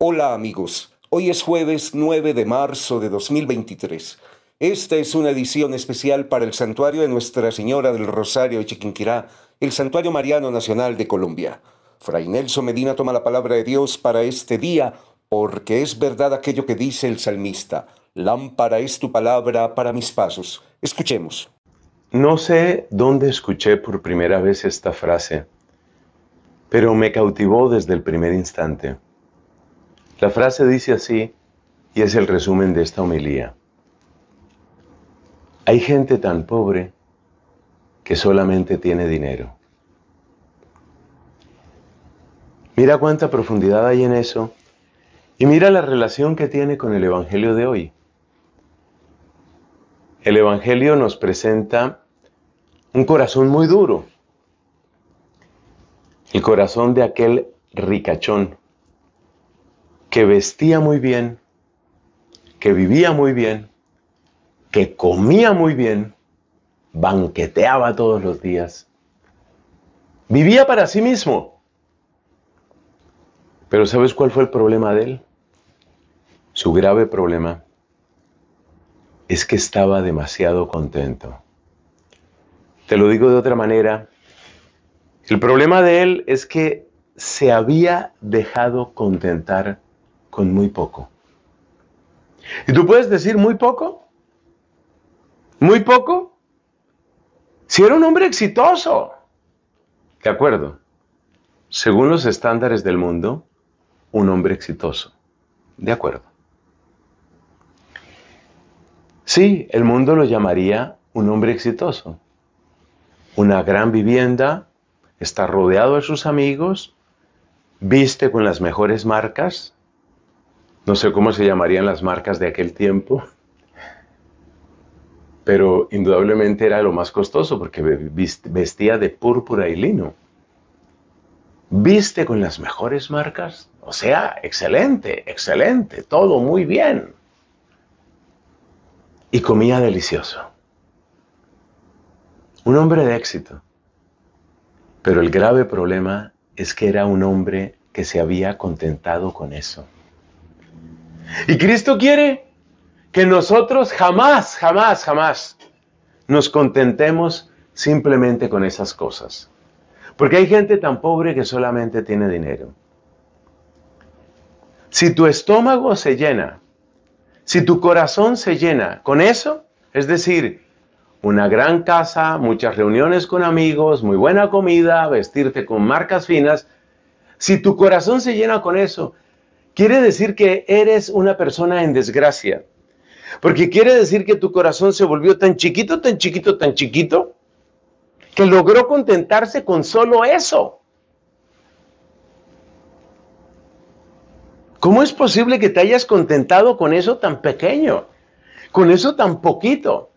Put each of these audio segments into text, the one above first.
Hola amigos, hoy es jueves 9 de marzo de 2023. Esta es una edición especial para el Santuario de Nuestra Señora del Rosario de Chiquinquirá, el Santuario Mariano Nacional de Colombia. Fray Nelson Medina toma la palabra de Dios para este día, porque es verdad aquello que dice el salmista. Lámpara es tu palabra para mis pasos. Escuchemos. No sé dónde escuché por primera vez esta frase, pero me cautivó desde el primer instante. La frase dice así y es el resumen de esta homilía. Hay gente tan pobre que solamente tiene dinero. Mira cuánta profundidad hay en eso y mira la relación que tiene con el Evangelio de hoy. El Evangelio nos presenta un corazón muy duro, el corazón de aquel ricachón, que vestía muy bien, que vivía muy bien, que comía muy bien, banqueteaba todos los días, vivía para sí mismo. Pero ¿sabes cuál fue el problema de él? Su grave problema es que estaba demasiado contento. Te lo digo de otra manera. El problema de él es que se había dejado contentar con muy poco. ¿Y tú puedes decir muy poco? ¿Muy poco? Si era un hombre exitoso. De acuerdo. Según los estándares del mundo, un hombre exitoso. De acuerdo. Sí, el mundo lo llamaría un hombre exitoso. Una gran vivienda, está rodeado de sus amigos, viste con las mejores marcas, no sé cómo se llamarían las marcas de aquel tiempo, pero indudablemente era lo más costoso porque vestía de púrpura y lino. Viste con las mejores marcas, o sea, excelente, excelente, todo muy bien. Y comía delicioso. Un hombre de éxito. Pero el grave problema es que era un hombre que se había contentado con eso. Y Cristo quiere que nosotros jamás, jamás, jamás nos contentemos simplemente con esas cosas. Porque hay gente tan pobre que solamente tiene dinero. Si tu estómago se llena, si tu corazón se llena con eso, es decir, una gran casa, muchas reuniones con amigos, muy buena comida, vestirte con marcas finas, si tu corazón se llena con eso, quiere decir que eres una persona en desgracia. Porque quiere decir que tu corazón se volvió tan chiquito, tan chiquito, tan chiquito, que logró contentarse con solo eso. ¿Cómo es posible que te hayas contentado con eso tan pequeño? Con eso tan poquito.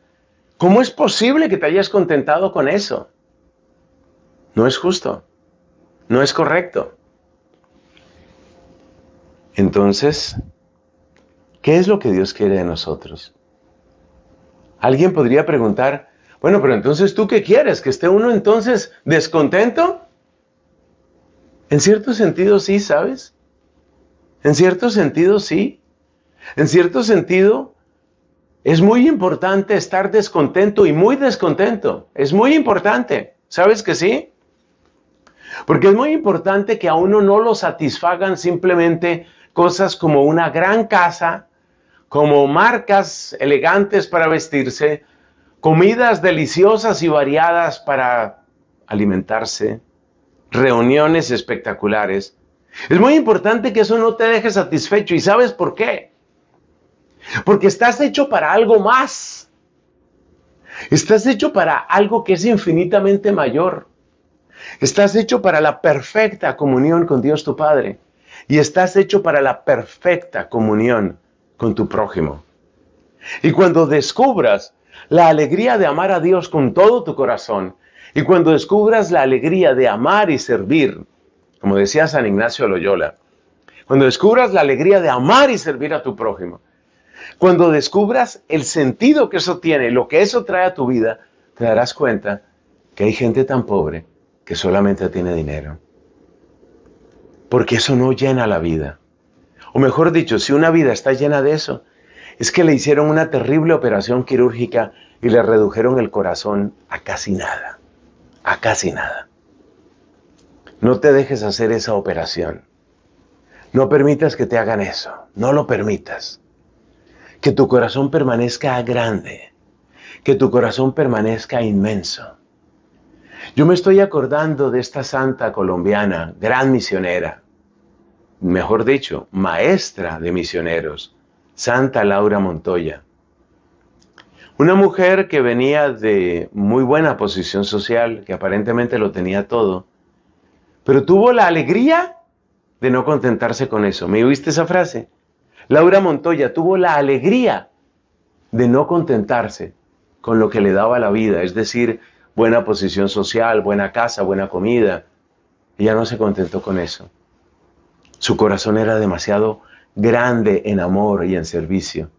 ¿Cómo es posible que te hayas contentado con eso? No es justo. No es correcto. Entonces, ¿qué es lo que Dios quiere de nosotros? Alguien podría preguntar, bueno, pero entonces tú qué quieres? ¿Que esté uno entonces descontento? En cierto sentido sí, ¿sabes? En cierto sentido sí. En cierto sentido es muy importante estar descontento y muy descontento. Es muy importante. ¿Sabes que sí? Porque es muy importante que a uno no lo satisfagan simplemente cosas como una gran casa, como marcas elegantes para vestirse, comidas deliciosas y variadas para alimentarse, reuniones espectaculares. Es muy importante que eso no te deje satisfecho. ¿Y sabes por qué? Porque estás hecho para algo más. Estás hecho para algo que es infinitamente mayor. Estás hecho para la perfecta comunión con Dios tu Padre y estás hecho para la perfecta comunión con tu prójimo. Y cuando descubras la alegría de amar a Dios con todo tu corazón, y cuando descubras la alegría de amar y servir, como decía San Ignacio Loyola, cuando descubras la alegría de amar y servir a tu prójimo, cuando descubras el sentido que eso tiene, lo que eso trae a tu vida, te darás cuenta que hay gente tan pobre que solamente tiene dinero porque eso no llena la vida. O mejor dicho, si una vida está llena de eso, es que le hicieron una terrible operación quirúrgica y le redujeron el corazón a casi nada, a casi nada. No te dejes hacer esa operación. No permitas que te hagan eso, no lo permitas. Que tu corazón permanezca grande, que tu corazón permanezca inmenso. Yo me estoy acordando de esta santa colombiana, gran misionera, mejor dicho, maestra de misioneros, Santa Laura Montoya. Una mujer que venía de muy buena posición social, que aparentemente lo tenía todo, pero tuvo la alegría de no contentarse con eso. ¿Me oíste esa frase? Laura Montoya tuvo la alegría de no contentarse con lo que le daba la vida, es decir, buena posición social, buena casa, buena comida. Ella no se contentó con eso. Su corazón era demasiado grande en amor y en servicio.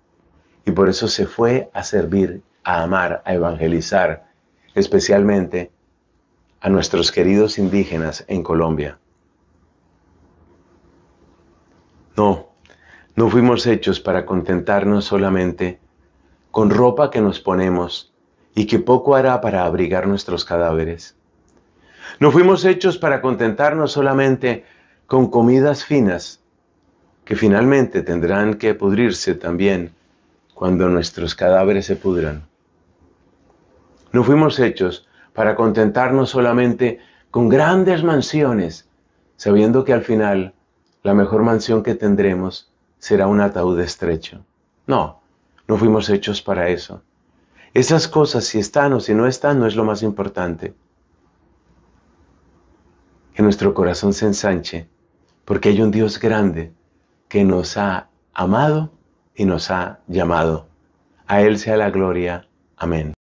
Y por eso se fue a servir, a amar, a evangelizar, especialmente a nuestros queridos indígenas en Colombia. No, no fuimos hechos para contentarnos solamente con ropa que nos ponemos y que poco hará para abrigar nuestros cadáveres. No fuimos hechos para contentarnos solamente con comidas finas, que finalmente tendrán que pudrirse también cuando nuestros cadáveres se pudran. No fuimos hechos para contentarnos solamente con grandes mansiones, sabiendo que al final la mejor mansión que tendremos será un ataúd estrecho. No, no fuimos hechos para eso. Esas cosas, si están o si no están, no es lo más importante. Que nuestro corazón se ensanche, porque hay un Dios grande que nos ha amado y nos ha llamado. A Él sea la gloria. Amén.